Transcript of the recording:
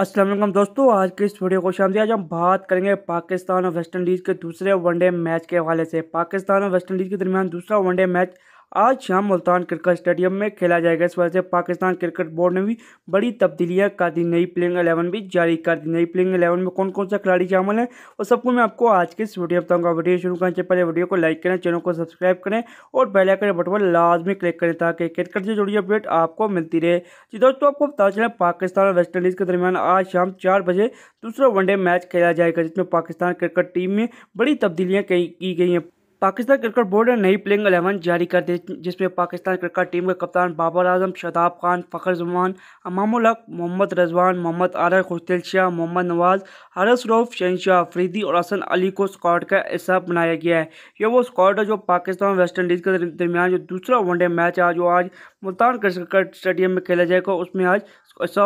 असलम दोस्तों आज के इस वीडियो को शामिल आज हम बात करेंगे पाकिस्तान और वेस्ट इंडीज़ के दूसरे वनडे मैच के हवाले से पाकिस्तान और वेस्ट इंडीज़ के दरमियान दूसरा वनडे मैच आज शाम मुल्तान क्रिकेट स्टेडियम में खेला जाएगा इस वजह से पाकिस्तान क्रिकेट बोर्ड ने भी बड़ी तब्दीलियां कर दी नई प्लेइंग एलेवन भी जारी कर दी नई प्लेइंग एलेवन में कौन कौन सा खिलाड़ी शामिल है और सबको मैं आपको आज के इस वीडियो बताऊंगा वीडियो शुरू करने से पहले वीडियो को लाइक करें चैनल को सब्सक्राइब करें और बेलाइकन बटन पर लाजमी क्लिक करें ताकि क्रिकेट से जुड़ी अपडेट आपको मिलती रहे जी दोस्तों आपको पता चले पाकिस्तान और इंडीज़ के दरमियान आज शाम चार बजे दूसरा वनडे मैच खेला जाएगा जिसमें पाकिस्तान क्रिकेट टीम में बड़ी तब्दीलियाँ की गई हैं पाकिस्तान क्रिकेट बोर्ड ने नई प्लेइंग एलेवन जारी कर दी जिसमें पाकिस्तान क्रिकेट टीम के कप्तान बाबर आजम शदाब खान फ़खर जमान अमामुल मोहम्मद रजवान मोहम्मद आरफ खुशदिल शाह मोहम्मद नवाज हरस रोफ शहनशाह अफरीदी और हसन अली को स्कॉड का हिस्सा बनाया गया है यह वो स्कॉड है जो पाकिस्तान और वेस्ट इंडीज़ के दरमियान जो दूसरा वनडे मैच है जो आज मुल्तान क्रिकेट स्टेडियम में खेला जाएगा उसमें आज ऐसा